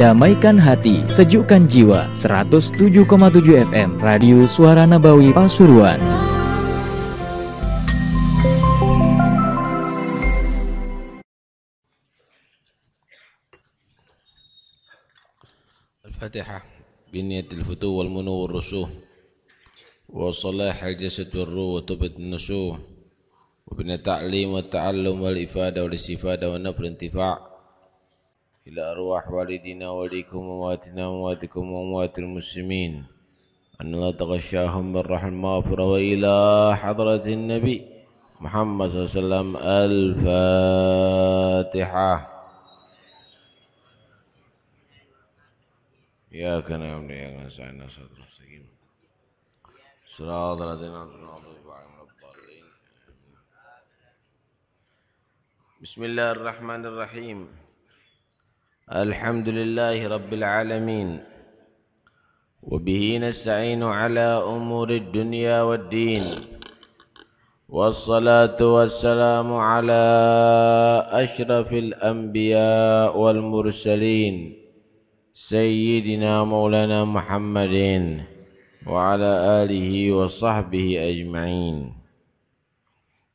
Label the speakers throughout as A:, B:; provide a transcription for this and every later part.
A: Damaikan hati, sejukkan jiwa 107,7 FM Radio Suara Nabawi Pasuruan Al-Fatihah Biniatil futuh wal munu wal rusuh Wa salah al jasad wal ruh wa tubat nusuh وبين التعليم والتعلم والإفادة والاستفادة والنفر انتفاع إلى أرواح والدينا وليكم ومواتنا ومواتكم وموات المسلمين أن لا تغشاهم بالرحمة المغفرة وإلى حضرة النبي محمد صلى الله عليه وسلم الفاتحة يا يا نعبد سعينا نستعين صراط الذين أنعمت عليهم بسم الله الرحمن الرحيم الحمد لله رب العالمين وبه نستعين على أمور الدنيا والدين والصلاة والسلام على أشرف الأنبياء والمرسلين سيدنا مولانا محمد وعلى آله وصحبه أجمعين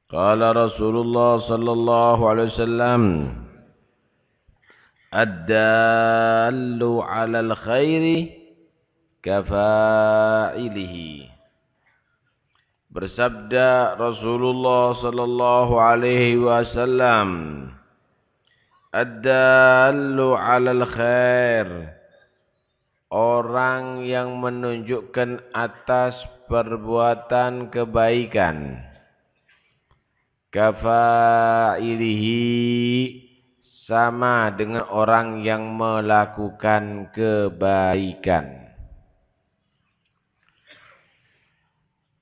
A: قال رسول الله صلى الله عليه وسلم الدال على الخير كفائله Bersabda Rasulullah sallallahu alaihi wasallam Ad-dallu 'alal khair Orang yang menunjukkan atas perbuatan kebaikan kafailihi sama dengan orang yang melakukan kebaikan.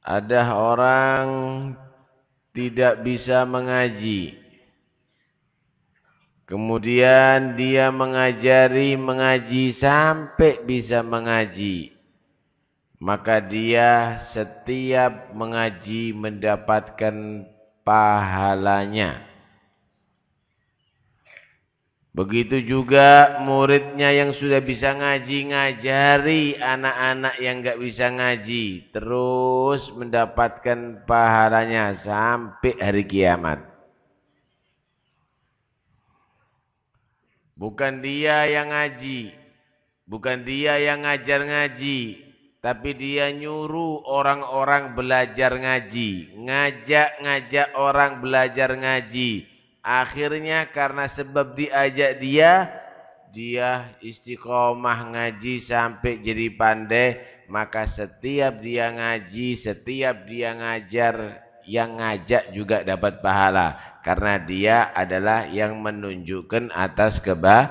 A: Ada orang tidak bisa mengaji. Kemudian dia mengajari mengaji sampai bisa mengaji. Maka dia setiap mengaji mendapatkan pahalanya. Begitu juga muridnya yang sudah bisa ngaji, ngajari anak-anak yang nggak bisa ngaji. Terus mendapatkan pahalanya sampai hari kiamat. Bukan dia yang ngaji. Bukan dia yang ngajar ngaji. Tapi dia nyuruh orang-orang belajar ngaji. Ngajak-ngajak orang belajar ngaji. Akhirnya karena sebab diajak dia, dia istiqomah ngaji sampai jadi pandai. Maka setiap dia ngaji, setiap dia ngajar, yang ngajak juga dapat pahala. Karena dia adalah yang menunjukkan atas keba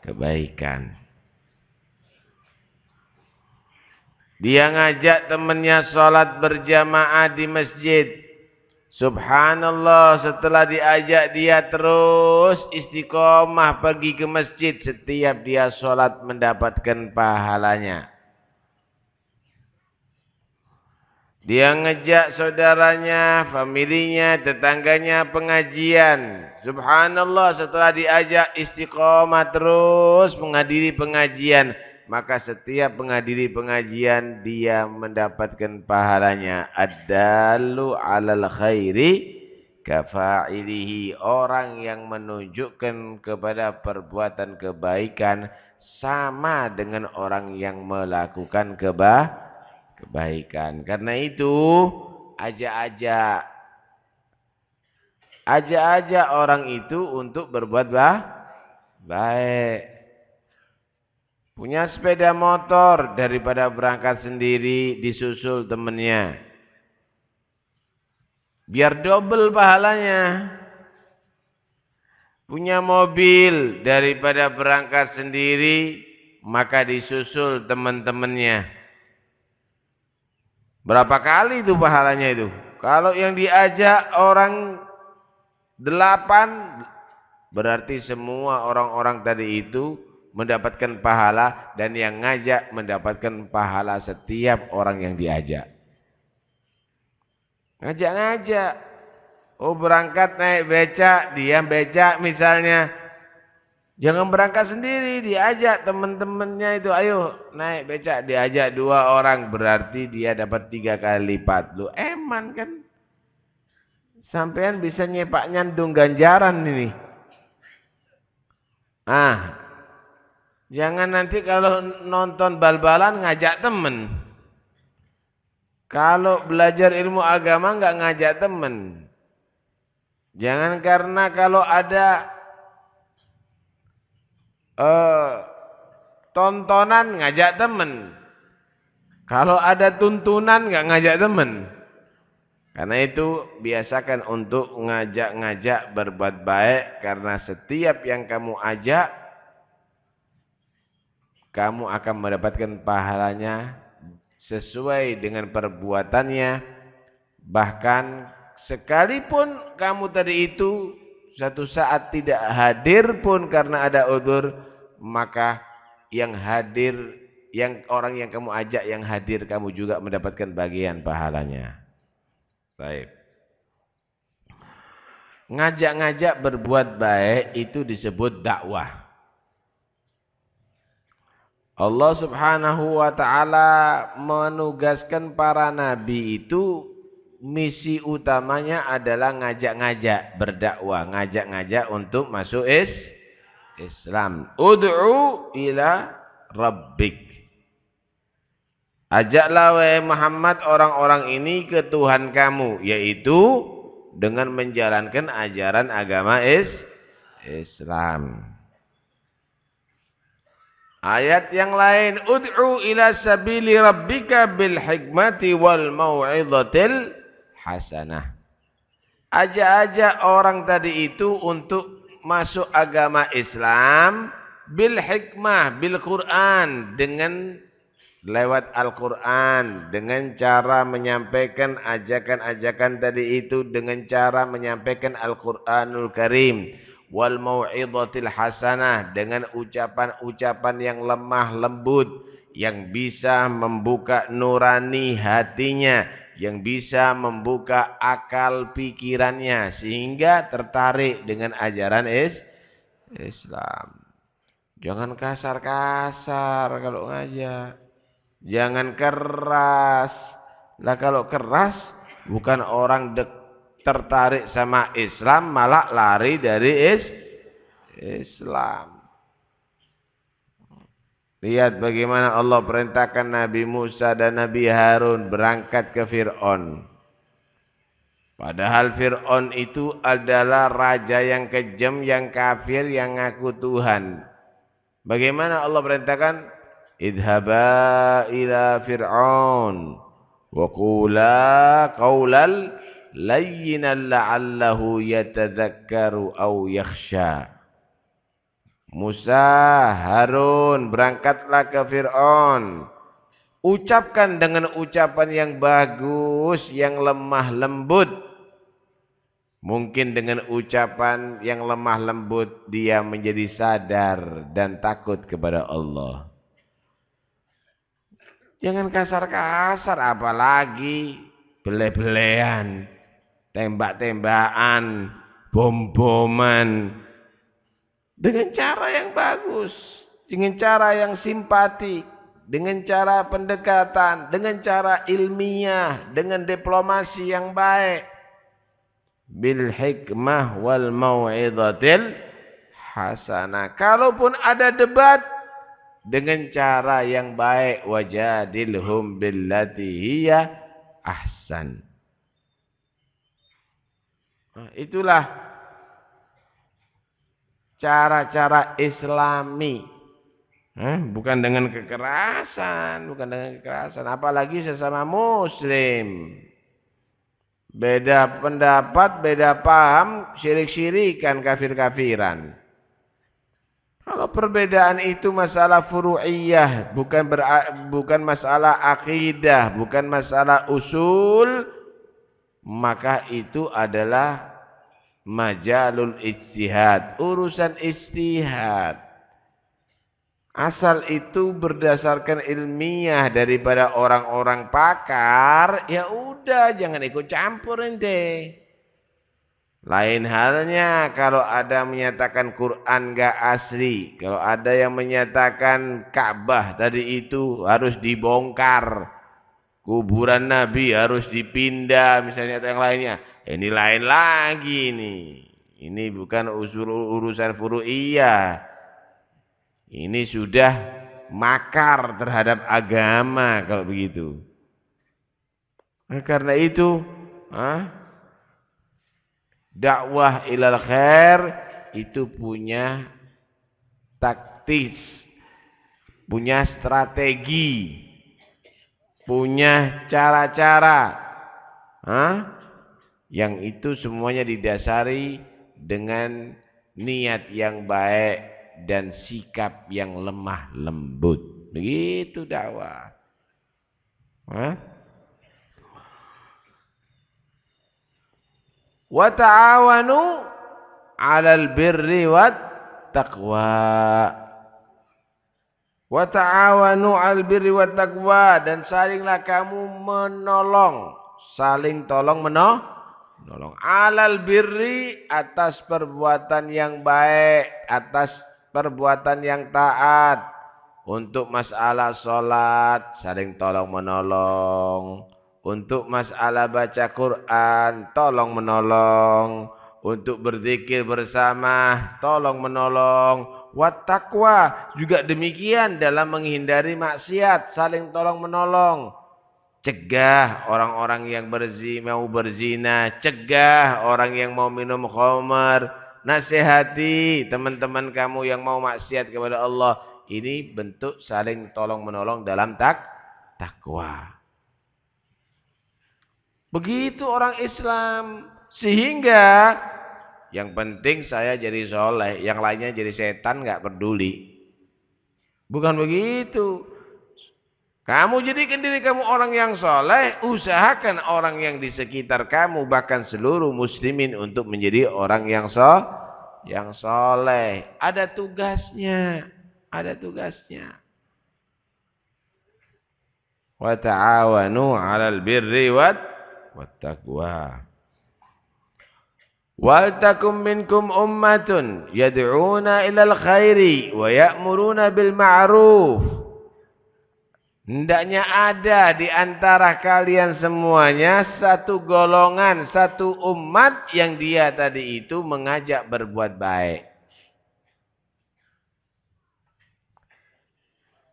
A: kebaikan. Dia ngajak temannya sholat berjamaah di masjid. Subhanallah setelah diajak dia terus istiqomah pergi ke masjid. Setiap dia sholat mendapatkan pahalanya. Dia ngejak saudaranya, familinya, tetangganya pengajian. Subhanallah setelah diajak istiqomah terus menghadiri pengajian maka setiap menghadiri pengajian dia mendapatkan pahalanya. Adalu 'alal khairi kafa'ilihi orang yang menunjukkan kepada perbuatan kebaikan sama dengan orang yang melakukan keba kebaikan karena itu aja-aja aja-aja orang itu untuk berbuat bah baik Punya sepeda motor daripada berangkat sendiri disusul temennya. Biar double pahalanya. Punya mobil daripada berangkat sendiri maka disusul teman-temannya. Berapa kali itu pahalanya itu? Kalau yang diajak orang delapan berarti semua orang-orang tadi itu mendapatkan pahala dan yang ngajak mendapatkan pahala setiap orang yang diajak. Ngajak-ngajak. Oh berangkat naik becak, diam becak misalnya. Jangan berangkat sendiri, diajak teman-temannya itu. Ayo naik becak, diajak dua orang. Berarti dia dapat tiga kali lipat. Lu eman kan? Sampean bisa nyepak nyandung ganjaran ini. Ah, Jangan nanti kalau nonton bal-balan ngajak temen. Kalau belajar ilmu agama nggak ngajak temen. Jangan karena kalau ada uh, tontonan ngajak temen. Kalau ada tuntunan nggak ngajak temen. Karena itu biasakan untuk ngajak-ngajak berbuat baik karena setiap yang kamu ajak kamu akan mendapatkan pahalanya sesuai dengan perbuatannya bahkan sekalipun kamu tadi itu satu saat tidak hadir pun karena ada udur maka yang hadir yang orang yang kamu ajak yang hadir kamu juga mendapatkan bagian pahalanya baik ngajak-ngajak berbuat baik itu disebut dakwah Allah Subhanahu wa taala menugaskan para nabi itu misi utamanya adalah ngajak-ngajak berdakwah, ngajak-ngajak untuk masuk is Islam. Ud'u ila rabbik. Ajaklah wahai Muhammad orang-orang ini ke Tuhan kamu, yaitu dengan menjalankan ajaran agama is Islam. Ayat yang lain, ud'u ila sabili rabbika bil hikmati wal mau'izatil hasanah. Aja-aja orang tadi itu untuk masuk agama Islam bil hikmah, bil Quran dengan lewat Al-Quran dengan cara menyampaikan ajakan-ajakan tadi itu dengan cara menyampaikan Al-Quranul Karim wal mau'idhatil hasanah dengan ucapan-ucapan yang lemah lembut yang bisa membuka nurani hatinya yang bisa membuka akal pikirannya sehingga tertarik dengan ajaran is Islam. Jangan kasar-kasar kalau ngajak. Jangan keras. Lah kalau keras bukan orang dekat tertarik sama Islam malah lari dari is Islam. Lihat bagaimana Allah perintahkan Nabi Musa dan Nabi Harun berangkat ke Fir'aun. Padahal Fir'aun itu adalah raja yang kejam, yang kafir, yang ngaku Tuhan. Bagaimana Allah perintahkan? Idhaba ila Fir'aun. Wa kula qawlal layyina la'allahu yatadzakkaru aw yakhsha. Musa, Harun, berangkatlah ke Fir'aun. Ucapkan dengan ucapan yang bagus, yang lemah lembut. Mungkin dengan ucapan yang lemah lembut, dia menjadi sadar dan takut kepada Allah. Jangan kasar-kasar apalagi beleh-belehan tembak-tembakan, bom-boman dengan cara yang bagus, dengan cara yang simpatik, dengan cara pendekatan, dengan cara ilmiah, dengan diplomasi yang baik. Bil hikmah wal mau'izatil hasanah. Kalaupun ada debat dengan cara yang baik wajadilhum billati hiya ahsan. Nah, itulah cara-cara Islami. Eh, bukan dengan kekerasan, bukan dengan kekerasan, apalagi sesama muslim. Beda pendapat, beda paham, syirik-syirikan, kafir-kafiran. Kalau perbedaan itu masalah furu'iyah, bukan bukan masalah akidah, bukan masalah usul, maka itu adalah majalul ijtihad, urusan ijtihad. Asal itu berdasarkan ilmiah daripada orang-orang pakar, ya udah jangan ikut campur ente. Lain halnya kalau ada menyatakan Quran gak asli, kalau ada yang menyatakan Ka'bah tadi itu harus dibongkar. Kuburan Nabi harus dipindah misalnya atau yang lainnya. Eh, ini lain lagi ini. Ini bukan usul urusan furu'iyah. Ini sudah makar terhadap agama kalau begitu. Nah, karena itu, ah, dakwah ilal khair itu punya taktis, punya strategi punya cara-cara yang itu semuanya didasari dengan niat yang baik dan sikap yang lemah lembut. Begitu dakwah. Wa ta'awanu 'alal birri wat taqwa. Wa ta'awanu birri taqwa dan salinglah kamu menolong, saling tolong menolong alal birri atas perbuatan yang baik, atas perbuatan yang taat. Untuk masalah sholat, saling tolong menolong. Untuk masalah baca Quran, tolong menolong. Untuk berzikir bersama, tolong menolong wat takwa Juga demikian dalam menghindari maksiat, saling tolong-menolong. Cegah orang-orang yang berzi, mau berzina, cegah orang yang mau minum khamar. Nasihati teman-teman kamu yang mau maksiat kepada Allah. Ini bentuk saling tolong-menolong dalam tak takwa. Begitu orang Islam sehingga yang penting saya jadi soleh, yang lainnya jadi setan nggak peduli. Bukan begitu. Kamu jadikan diri kamu orang yang soleh, usahakan orang yang di sekitar kamu, bahkan seluruh muslimin untuk menjadi orang yang so, yang soleh. Ada tugasnya, ada tugasnya. Wa ta'awanu 'alal birri wat taqwa. ولتكن منكم أمة يدعون إلى الخير ويأمرون بالمعروف Hendaknya ada di antara kalian semuanya satu golongan, satu umat yang dia tadi itu mengajak berbuat baik.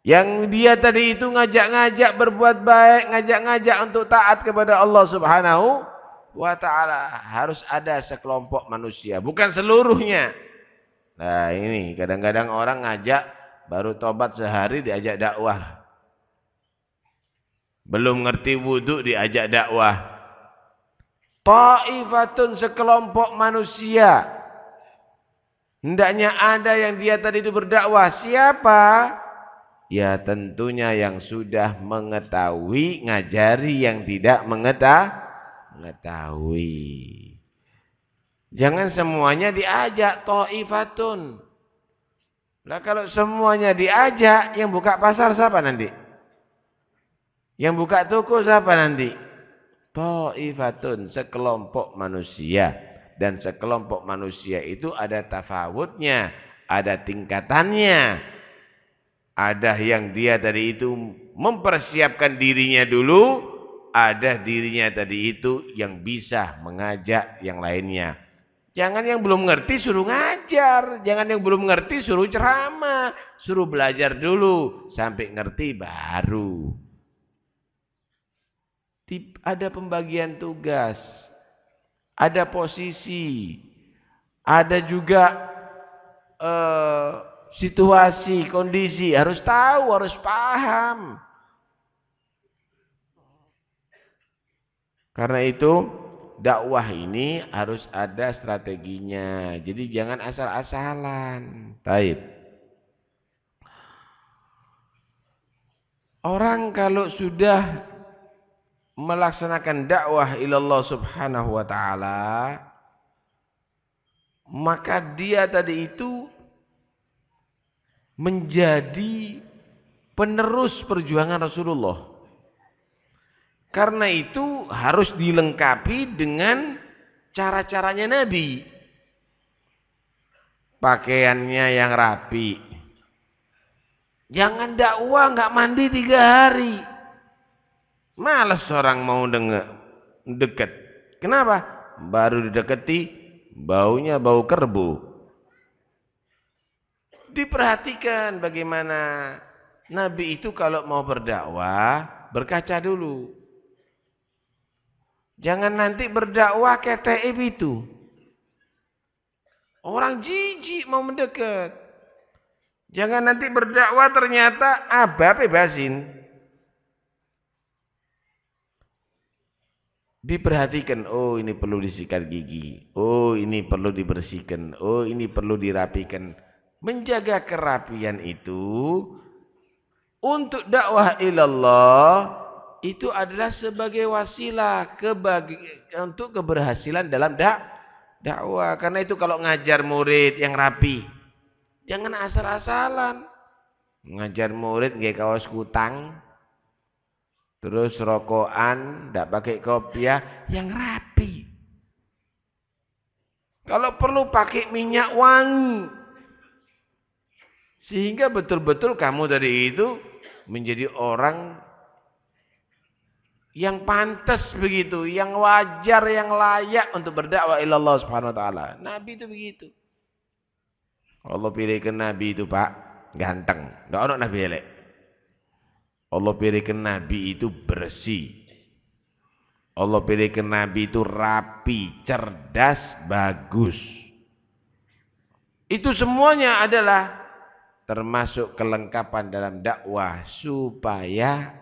A: Yang dia tadi itu ngajak-ngajak berbuat baik, ngajak-ngajak untuk taat kepada Allah Subhanahu wa taala harus ada sekelompok manusia, bukan seluruhnya. Nah, ini kadang-kadang orang ngajak baru tobat sehari diajak dakwah. Belum ngerti wudhu diajak dakwah. Ta'ifatun sekelompok manusia. Hendaknya ada yang dia tadi itu berdakwah. Siapa? Ya tentunya yang sudah mengetahui ngajari yang tidak mengetahui mengetahui. Jangan semuanya diajak to'ifatun. lah kalau semuanya diajak, yang buka pasar siapa nanti? Yang buka toko siapa nanti? To'ifatun, sekelompok manusia. Dan sekelompok manusia itu ada tafawutnya, ada tingkatannya. Ada yang dia tadi itu mempersiapkan dirinya dulu, ada dirinya tadi itu yang bisa mengajak yang lainnya. Jangan yang belum ngerti suruh ngajar, jangan yang belum ngerti suruh ceramah, suruh belajar dulu sampai ngerti baru. Ada pembagian tugas, ada posisi, ada juga uh, situasi, kondisi harus tahu, harus paham. Karena itu dakwah ini harus ada strateginya. Jadi jangan asal-asalan. Baik. Orang kalau sudah melaksanakan dakwah ilallah subhanahu wa ta'ala maka dia tadi itu menjadi penerus perjuangan Rasulullah karena itu harus dilengkapi dengan cara-caranya Nabi. Pakaiannya yang rapi. Jangan dakwah nggak mandi tiga hari. Males orang mau dengar deket. Kenapa? Baru dideketi, baunya bau kerbau. Diperhatikan bagaimana Nabi itu kalau mau berdakwah berkaca dulu. Jangan nanti berdakwah ke KTI itu. Orang jijik mau mendekat. Jangan nanti berdakwah ternyata abah bebasin. diperhatikan oh ini perlu disikat gigi oh ini perlu dibersihkan oh ini perlu dirapikan menjaga kerapian itu untuk dakwah ilallah itu adalah sebagai wasilah kebagi, untuk keberhasilan dalam dak dakwah. Karena itu kalau ngajar murid yang rapi, jangan asal-asalan. Ngajar murid nggak kaos kutang, terus rokokan, tidak pakai kopiah, yang rapi. Kalau perlu pakai minyak wangi. Sehingga betul-betul kamu dari itu menjadi orang yang pantas begitu, yang wajar, yang layak untuk berdakwah ilallah subhanahu wa ta'ala. Nabi itu begitu. Allah pilihkan Nabi itu pak, ganteng. Enggak ono Nabi elek. Allah pilihkan Nabi itu bersih. Allah pilihkan Nabi itu rapi, cerdas, bagus. Itu semuanya adalah termasuk kelengkapan dalam dakwah supaya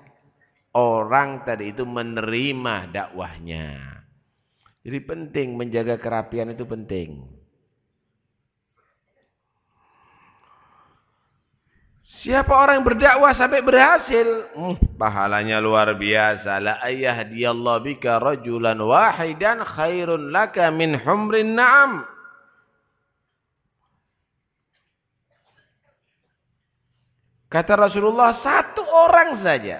A: orang tadi itu menerima dakwahnya. Jadi penting menjaga kerapian itu penting. Siapa orang yang berdakwah sampai berhasil, hmm, pahalanya luar biasa. La ayyahdiyallahu bika rajulan wahidan khairun laka min humrin na'am. Kata Rasulullah, satu orang saja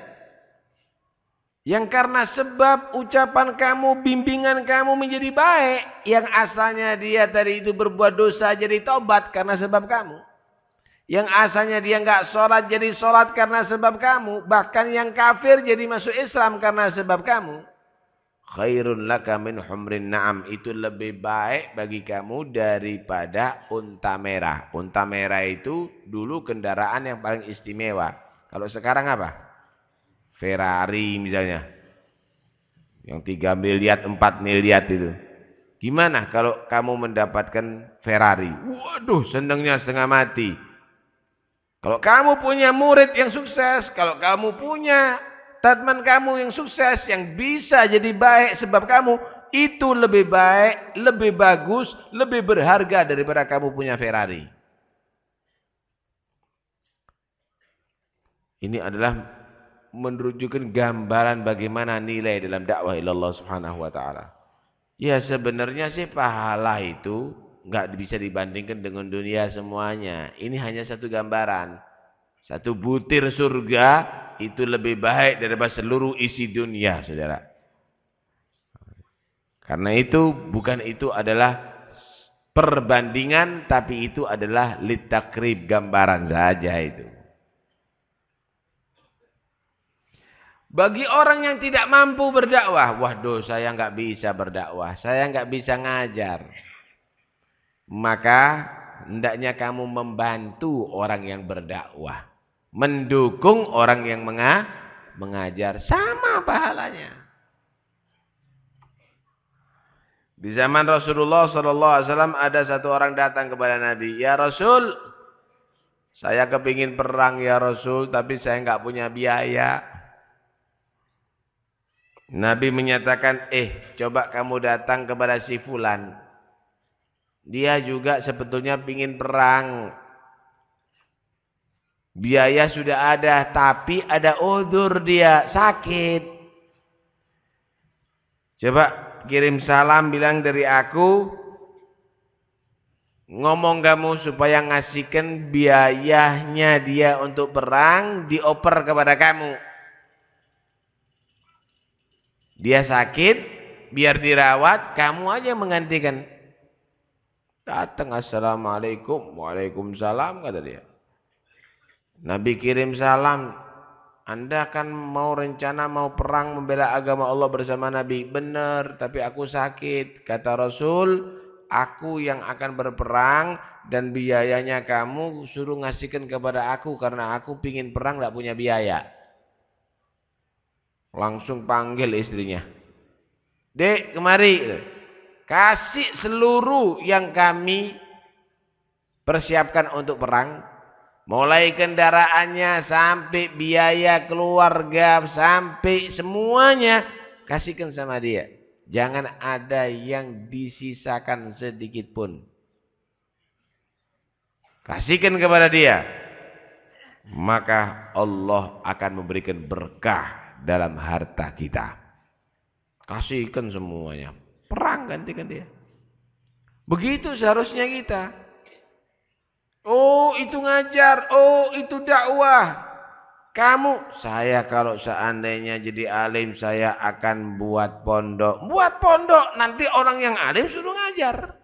A: yang karena sebab ucapan kamu, bimbingan kamu menjadi baik. Yang asalnya dia tadi itu berbuat dosa jadi tobat karena sebab kamu. Yang asalnya dia nggak sholat jadi sholat karena sebab kamu. Bahkan yang kafir jadi masuk Islam karena sebab kamu. Khairun laka min humrin na'am. Itu lebih baik bagi kamu daripada unta merah. Unta merah itu dulu kendaraan yang paling istimewa. Kalau sekarang apa? Ferrari misalnya. Yang tiga miliar, empat miliar itu. Gimana kalau kamu mendapatkan Ferrari? Waduh, senangnya setengah mati. Kalau kamu punya murid yang sukses, kalau kamu punya teman kamu yang sukses, yang bisa jadi baik sebab kamu, itu lebih baik, lebih bagus, lebih berharga daripada kamu punya Ferrari. Ini adalah menunjukkan gambaran bagaimana nilai dalam dakwah ilallah subhanahu wa ta'ala. Ya sebenarnya sih pahala itu nggak bisa dibandingkan dengan dunia semuanya. Ini hanya satu gambaran. Satu butir surga itu lebih baik daripada seluruh isi dunia, saudara. Karena itu bukan itu adalah perbandingan tapi itu adalah litakrib gambaran saja itu. Bagi orang yang tidak mampu berdakwah, waduh saya nggak bisa berdakwah, saya nggak bisa ngajar. Maka hendaknya kamu membantu orang yang berdakwah, mendukung orang yang menga mengajar sama pahalanya. Di zaman Rasulullah Shallallahu Alaihi Wasallam ada satu orang datang kepada Nabi, ya Rasul, saya kepingin perang ya Rasul, tapi saya nggak punya biaya. Nabi menyatakan, eh coba kamu datang kepada si Fulan. Dia juga sebetulnya ingin perang. Biaya sudah ada, tapi ada udur dia, sakit. Coba kirim salam bilang dari aku, ngomong kamu supaya ngasihkan biayanya dia untuk perang dioper kepada kamu. Dia sakit, biar dirawat, kamu aja yang menggantikan. Datang, Assalamualaikum, Waalaikumsalam, kata dia. Nabi kirim salam, Anda kan mau rencana mau perang membela agama Allah bersama Nabi. Benar, tapi aku sakit. Kata Rasul, aku yang akan berperang dan biayanya kamu suruh ngasihkan kepada aku karena aku pingin perang tidak punya biaya. Langsung panggil istrinya. Dek, kemari. Kasih seluruh yang kami persiapkan untuk perang. Mulai kendaraannya sampai biaya keluarga, sampai semuanya. Kasihkan sama dia. Jangan ada yang disisakan sedikit pun. Kasihkan kepada dia. Maka Allah akan memberikan berkah dalam harta kita. Kasihkan semuanya. Perang gantikan dia. Begitu seharusnya kita. Oh itu ngajar, oh itu dakwah. Kamu, saya kalau seandainya jadi alim, saya akan buat pondok. Buat pondok, nanti orang yang alim suruh ngajar.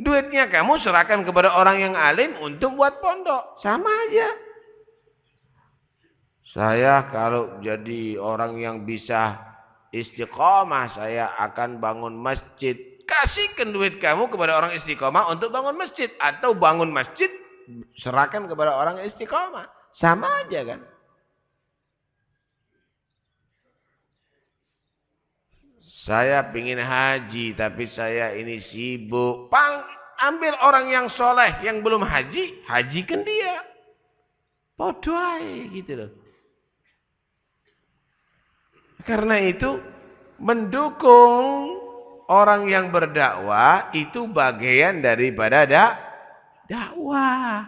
A: Duitnya kamu serahkan kepada orang yang alim untuk buat pondok. Sama aja. Saya kalau jadi orang yang bisa istiqomah, saya akan bangun masjid. Kasihkan duit kamu kepada orang istiqomah untuk bangun masjid. Atau bangun masjid, serahkan kepada orang istiqomah. Sama aja kan. Saya pingin haji, tapi saya ini sibuk. Pang, ambil orang yang soleh, yang belum haji, hajikan dia. Podoai gitu loh. Karena itu mendukung orang yang berdakwah itu bagian daripada dak dakwah.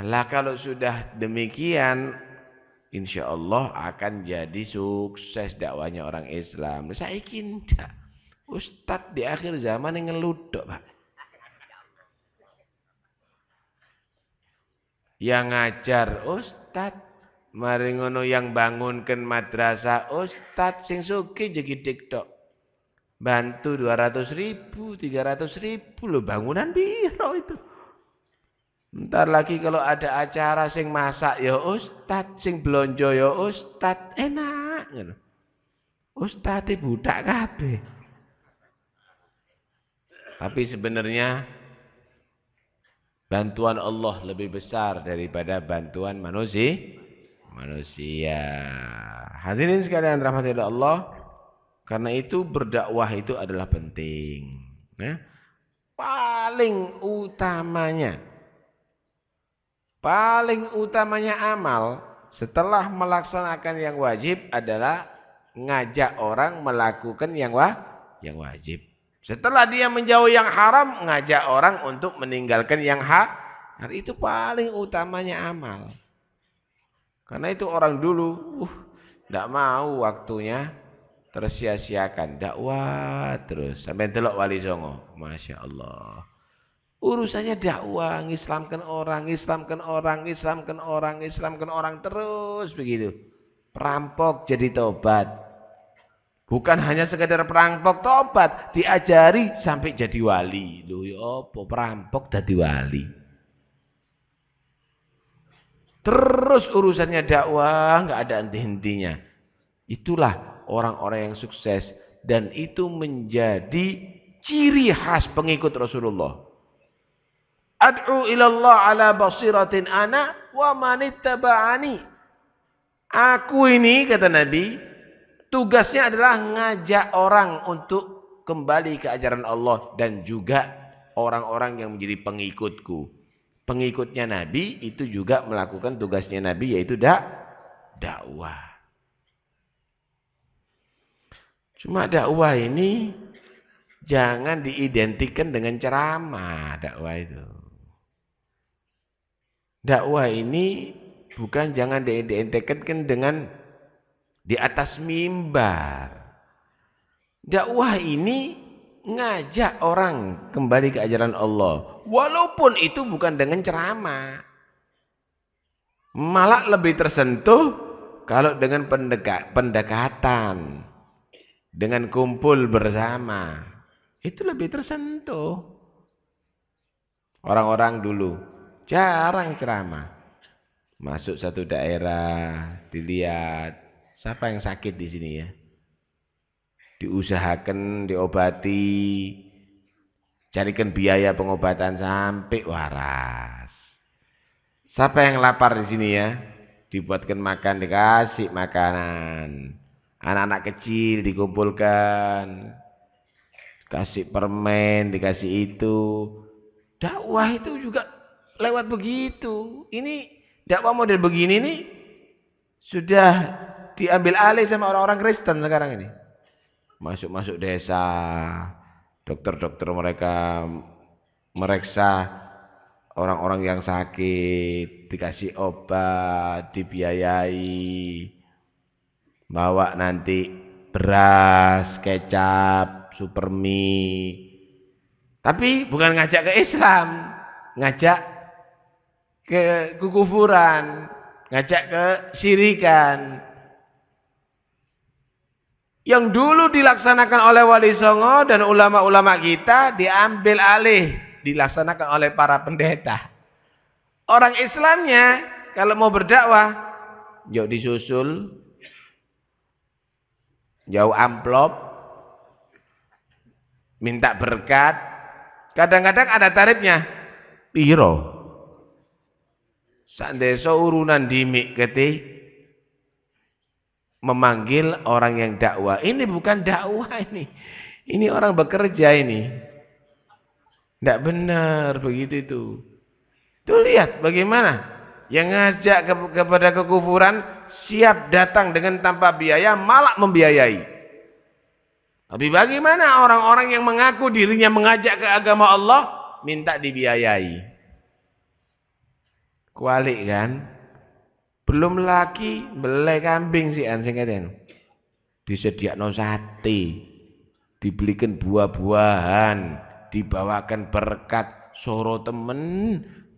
A: Lah kalau sudah demikian, insya Allah akan jadi sukses dakwahnya orang Islam. Saya yakin tak. Ustadz di akhir zaman yang ngeludok Pak. Yang ngajar Ustadz Mari ngono yang bangunkan madrasah ustad sing suki jadi tiktok. Bantu 200 ribu, 300 ribu lo bangunan biro itu. Ntar lagi kalau ada acara sing masak ya ustad, sing belonjo ya ustad, enak. ustad itu e budak kabe. Tapi sebenarnya bantuan Allah lebih besar daripada bantuan manusia manusia. Hadirin sekalian rahmati Allah, karena itu berdakwah itu adalah penting. Ya. Paling utamanya, paling utamanya amal setelah melaksanakan yang wajib adalah ngajak orang melakukan yang wa yang wajib. Setelah dia menjauh yang haram, ngajak orang untuk meninggalkan yang hak. Itu paling utamanya amal. Karena itu orang dulu, uh, tidak mau waktunya tersia-siakan dakwah terus sampai telok wali songo masya Allah urusannya dakwah ngislamkan orang ngislamkan orang ngislamkan orang ngislamkan orang terus begitu perampok jadi tobat bukan hanya sekadar perampok tobat diajari sampai jadi wali loh ya apa perampok jadi wali Terus urusannya dakwah, nggak ada henti-hentinya. Itulah orang-orang yang sukses dan itu menjadi ciri khas pengikut Rasulullah. Ad'u ilallah ala basiratin ana wa manittaba'ani. Aku ini kata Nabi, tugasnya adalah ngajak orang untuk kembali ke ajaran Allah dan juga orang-orang yang menjadi pengikutku pengikutnya Nabi itu juga melakukan tugasnya Nabi yaitu dak dakwah. Cuma dakwah ini jangan diidentikan dengan ceramah dakwah itu. Dakwah ini bukan jangan diidentikan dengan di atas mimbar. Dakwah ini ngajak orang kembali ke ajaran Allah. Walaupun itu bukan dengan ceramah. Malah lebih tersentuh kalau dengan pendekat pendekatan. Dengan kumpul bersama. Itu lebih tersentuh. Orang-orang dulu jarang ceramah. Masuk satu daerah, dilihat siapa yang sakit di sini ya diusahakan diobati carikan biaya pengobatan sampai waras siapa yang lapar di sini ya dibuatkan makan dikasih makanan anak-anak kecil dikumpulkan kasih permen dikasih itu dakwah itu juga lewat begitu ini dakwah model begini nih sudah diambil alih sama orang-orang Kristen sekarang ini masuk-masuk desa. Dokter-dokter mereka mereksa orang-orang yang sakit, dikasih obat, dibiayai, bawa nanti beras, kecap, supermi. Tapi bukan ngajak ke Islam, ngajak ke kekufuran, ngajak ke syirikan, yang dulu dilaksanakan oleh Wali Songo dan ulama-ulama kita diambil alih, dilaksanakan oleh para pendeta. Orang Islamnya kalau mau berdakwah, jauh disusul, jauh amplop, minta berkat, kadang-kadang ada tarifnya, piro. Sandeso urunan dimik ketik memanggil orang yang dakwah. Ini bukan dakwah ini. Ini orang bekerja ini. Tidak benar begitu itu. Itu lihat bagaimana. Yang ngajak ke kepada kekufuran siap datang dengan tanpa biaya malah membiayai. Tapi bagaimana orang-orang yang mengaku dirinya mengajak ke agama Allah minta dibiayai? Kualik kan? Belum lagi belai kambing sih sing keten. Disediakno sate, dibelikan buah-buahan, dibawakan berkat soro temen.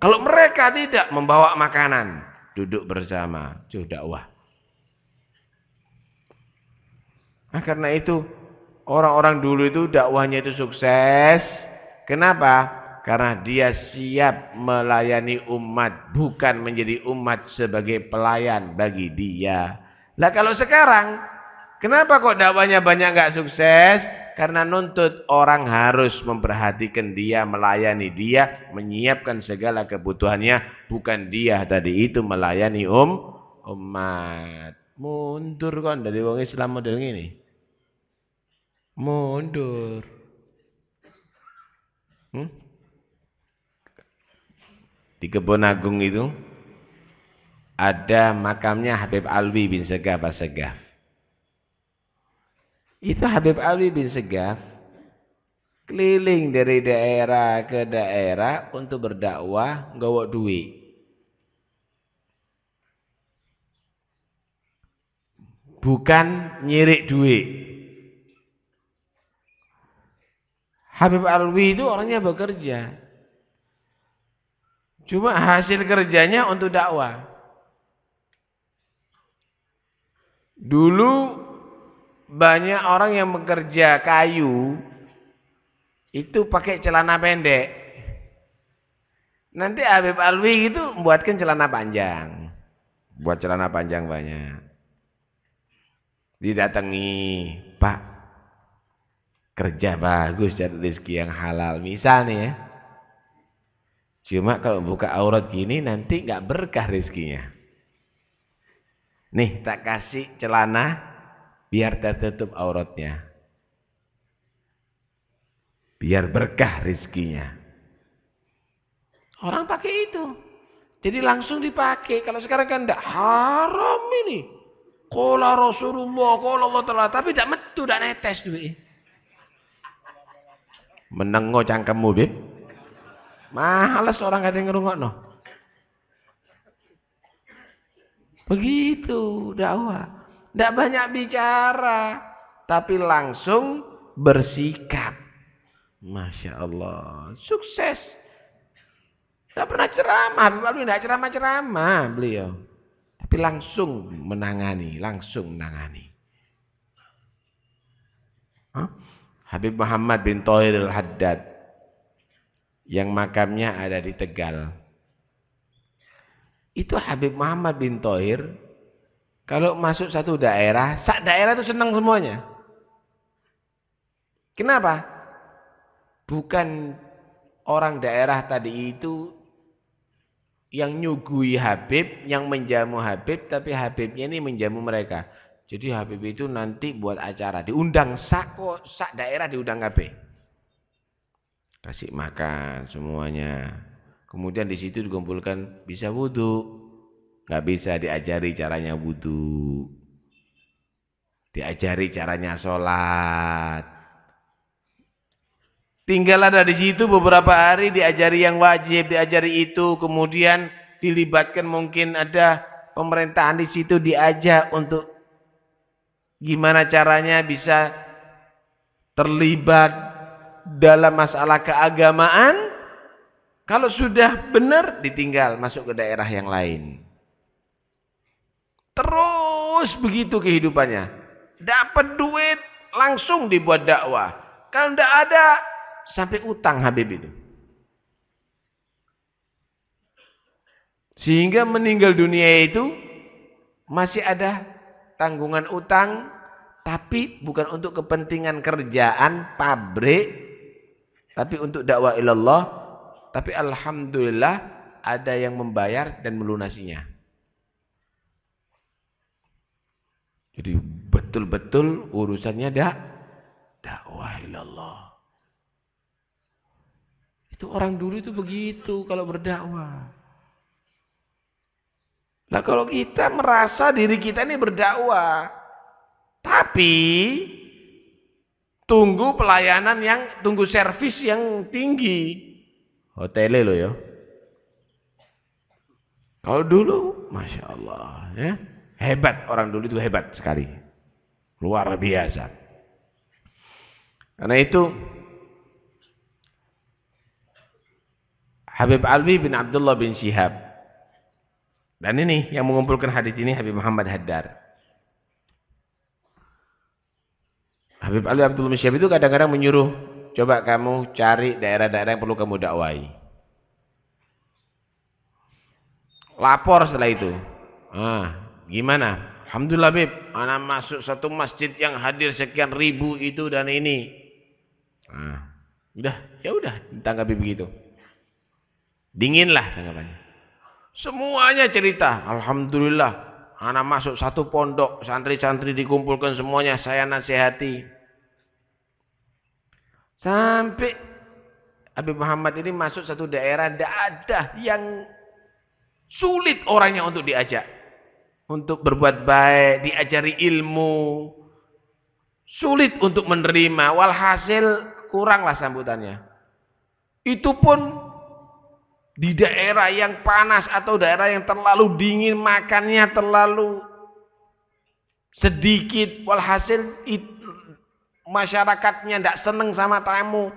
A: Kalau mereka tidak membawa makanan, duduk bersama, sudah dakwah. Nah, karena itu orang-orang dulu itu dakwahnya itu sukses. Kenapa? karena dia siap melayani umat bukan menjadi umat sebagai pelayan bagi dia. Lah kalau sekarang kenapa kok dakwanya banyak nggak sukses? Karena nuntut orang harus memperhatikan dia, melayani dia, menyiapkan segala kebutuhannya, bukan dia tadi itu melayani um umat. Mundur kon dari wong Islam model ini. Mundur. Hmm? di kebun Agung itu ada makamnya Habib Alwi bin Segaf Segaf. Itu Habib Alwi bin Segaf keliling dari daerah ke daerah untuk berdakwah gawok duit. Bukan nyirik duit. Habib Alwi itu orangnya bekerja. Cuma hasil kerjanya untuk dakwah. Dulu banyak orang yang bekerja kayu itu pakai celana pendek. Nanti Habib Alwi itu membuatkan celana panjang. Buat celana panjang banyak. Didatangi, Pak, kerja bagus jadi rezeki yang halal. Misalnya ya. Cuma kalau buka aurat gini nanti nggak berkah rezekinya. Nih tak kasih celana
B: biar tertutup
A: auratnya. Biar berkah rezekinya. Orang pakai itu. Jadi langsung dipakai. Kalau sekarang kan tidak haram ini. Kola Rasulullah, kola Allah Ta'ala. Tapi tidak metu, tidak netes duit. Menengo cangkemmu, Bib. Males orang ada yang ngerungok no. Begitu dakwah. Tidak banyak bicara. Tapi langsung bersikap. Masya Allah. Sukses. Tidak pernah ceramah. Lalu tidak ceramah-ceramah beliau. Tapi langsung menangani. Langsung menangani. Hah? Habib Muhammad bin Tohir al-Haddad yang makamnya ada di Tegal. Itu Habib Muhammad bin Tohir kalau masuk satu daerah, sak daerah itu senang semuanya. Kenapa? Bukan orang daerah tadi itu yang nyugui Habib, yang menjamu Habib, tapi Habibnya ini menjamu mereka. Jadi Habib itu nanti buat acara, diundang sak kok, sak daerah diundang Habib kasih makan semuanya. Kemudian di situ dikumpulkan bisa wudhu, nggak bisa diajari caranya wudhu, diajari caranya sholat. Tinggal ada di situ beberapa hari diajari yang wajib, diajari itu, kemudian dilibatkan mungkin ada pemerintahan di situ diajak untuk gimana caranya bisa terlibat dalam masalah keagamaan, kalau sudah benar ditinggal masuk ke daerah yang lain. Terus begitu kehidupannya. Dapat duit langsung dibuat dakwah. Kalau tidak ada sampai utang Habib itu. Sehingga meninggal dunia itu masih ada tanggungan utang tapi bukan untuk kepentingan kerjaan, pabrik, tapi untuk dakwah ilallah, tapi alhamdulillah ada yang membayar dan melunasinya. Jadi betul-betul urusannya dak dakwah ilallah. Itu orang dulu itu begitu kalau berdakwah. Nah kalau kita merasa diri kita ini berdakwah, tapi tunggu pelayanan yang tunggu servis yang tinggi. tele lo ya. Kalau dulu, masya Allah, ya hebat orang dulu itu hebat sekali, luar biasa. Karena itu Habib Alwi bin Abdullah bin Syihab dan ini yang mengumpulkan hadis ini Habib Muhammad Haddar Habib Ali Abdul Musyab itu kadang-kadang menyuruh, coba kamu cari daerah-daerah yang perlu kamu dakwai. Lapor setelah itu. Ah, gimana? Alhamdulillah Bib, anak masuk satu masjid yang hadir sekian ribu itu dan ini. Ah, udah, ya udah ditanggapi begitu. Dinginlah tanggapannya. Semuanya cerita, alhamdulillah anak masuk satu pondok, santri-santri dikumpulkan semuanya, saya nasihati. Sampai Habib Muhammad ini masuk satu daerah tidak ada yang sulit orangnya untuk diajak. Untuk berbuat baik, diajari ilmu. Sulit untuk menerima, walhasil kuranglah sambutannya. Itu pun di daerah yang panas atau daerah yang terlalu dingin, makannya terlalu sedikit, walhasil itu masyarakatnya tidak senang sama tamu.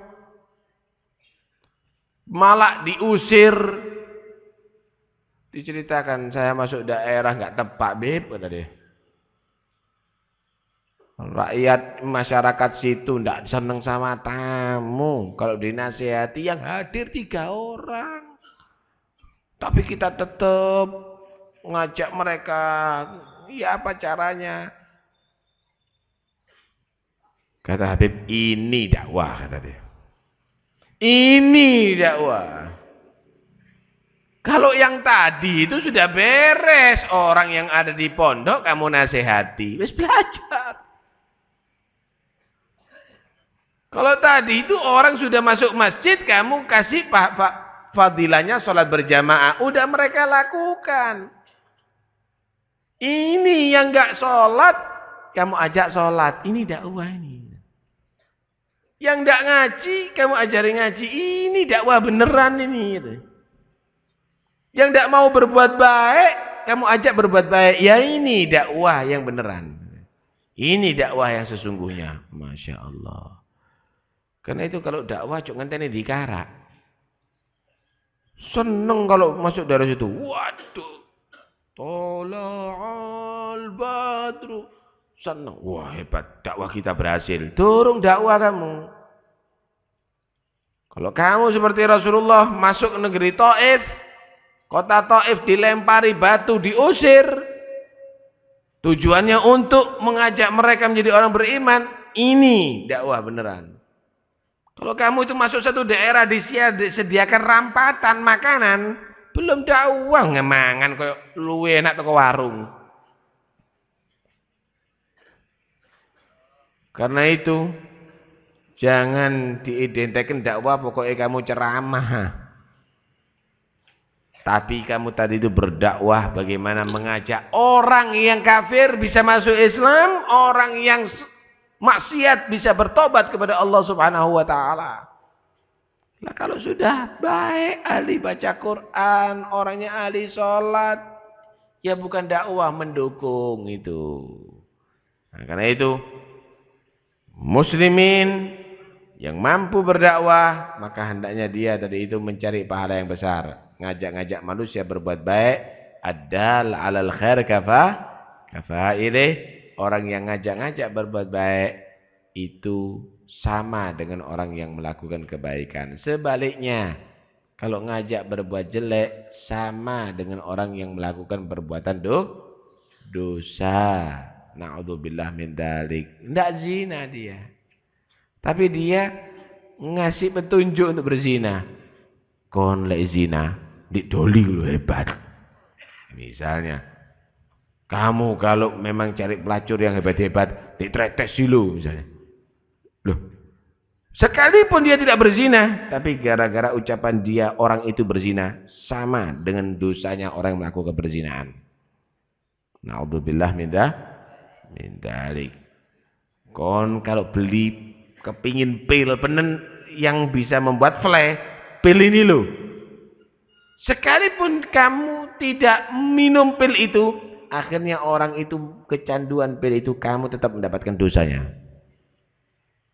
A: Malah diusir. Diceritakan saya masuk daerah nggak tepat beb tadi. Rakyat masyarakat situ tidak senang sama tamu. Kalau dinasihati yang hadir tiga orang. Tapi kita tetap ngajak mereka. Ya apa caranya? Kata Habib, ini dakwah kata dia. Ini dakwah. Kalau yang tadi itu sudah beres orang yang ada di pondok kamu nasihati, wis belajar. Kalau tadi itu orang sudah masuk masjid kamu kasih pak pak fadilahnya sholat berjamaah, udah mereka lakukan. Ini yang nggak sholat kamu ajak sholat, ini dakwah ini. Yang tidak ngaji, kamu ajari ngaji. Ini dakwah beneran ini. Gitu. Yang tidak mau berbuat baik, kamu ajak berbuat baik. Ya ini dakwah yang beneran. Ini dakwah yang sesungguhnya. Masya Allah. Karena itu kalau dakwah cuk ngenteni dikarak. Seneng kalau masuk dari situ. Waduh. Tola'al badru seneng. Wah hebat, dakwah kita berhasil. turung dakwah kamu. Kalau kamu seperti Rasulullah masuk ke negeri Taif, kota Taif dilempari batu, diusir. Tujuannya untuk mengajak mereka menjadi orang beriman. Ini dakwah beneran. Kalau kamu itu masuk satu daerah disediakan rampatan makanan, belum dakwah ngemangan kayak luwe enak ke warung. Karena itu jangan diidentikan dakwah pokoknya kamu ceramah. Tapi kamu tadi itu berdakwah bagaimana mengajak orang yang kafir bisa masuk Islam, orang yang maksiat bisa bertobat kepada Allah Subhanahu wa taala. Nah, kalau sudah baik ahli baca Quran, orangnya ahli sholat, ya bukan dakwah mendukung itu. Nah, karena itu muslimin yang mampu berdakwah, maka hendaknya dia tadi itu mencari pahala yang besar. Ngajak-ngajak manusia berbuat baik, adal alal khair kafa ini Orang yang ngajak-ngajak berbuat baik itu sama dengan orang yang melakukan kebaikan. Sebaliknya, kalau ngajak berbuat jelek sama dengan orang yang melakukan perbuatan do, dosa. Na'udzubillah min dalik. Tidak zina dia. Tapi dia ngasih petunjuk untuk berzina. Kon lek zina, didoli lu hebat. Misalnya, kamu kalau memang cari pelacur yang hebat-hebat, ditretes dulu misalnya. Loh, sekalipun dia tidak berzina, tapi gara-gara ucapan dia orang itu berzina, sama dengan dosanya orang yang melakukan perzinaan. Na'udzubillah min dalik mindalik kon kalau beli kepingin pil penen yang bisa membuat flash pil ini lo. sekalipun kamu tidak minum pil itu akhirnya orang itu kecanduan pil itu kamu tetap mendapatkan dosanya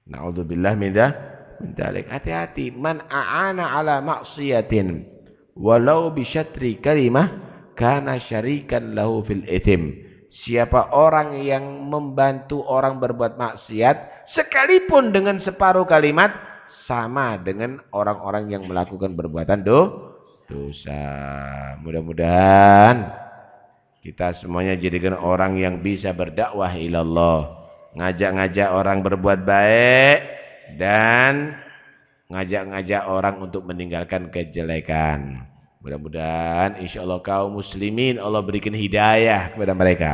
A: naudzubillah minda mindalik hati-hati man aana ala maksiatin walau bisyatri kalimah karena syarikan lahu fil itim Siapa orang yang membantu orang berbuat maksiat sekalipun dengan separuh kalimat sama dengan orang-orang yang melakukan perbuatan do dosa. Mudah-mudahan kita semuanya jadikan orang yang bisa berdakwah ilallah, ngajak-ngajak orang berbuat baik dan ngajak-ngajak orang untuk meninggalkan kejelekan. Mudah-mudahan insya Allah kaum muslimin Allah berikan hidayah kepada mereka.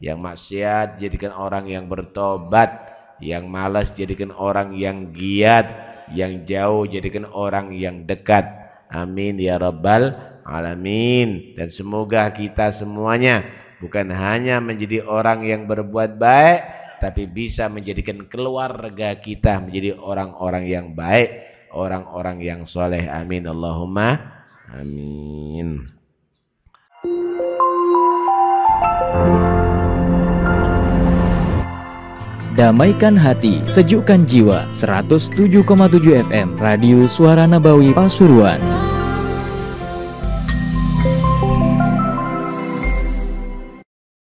A: Yang maksiat jadikan orang yang bertobat. Yang malas jadikan orang yang giat. Yang jauh jadikan orang yang dekat. Amin ya Rabbal Alamin. Dan semoga kita semuanya bukan hanya menjadi orang yang berbuat baik. Tapi bisa menjadikan keluarga kita menjadi orang-orang yang baik. Orang-orang yang soleh. Amin. Allahumma. Amin. Damaikan hati, sejukkan jiwa. 107,7 FM Radio Suara Nabawi Pasuruan.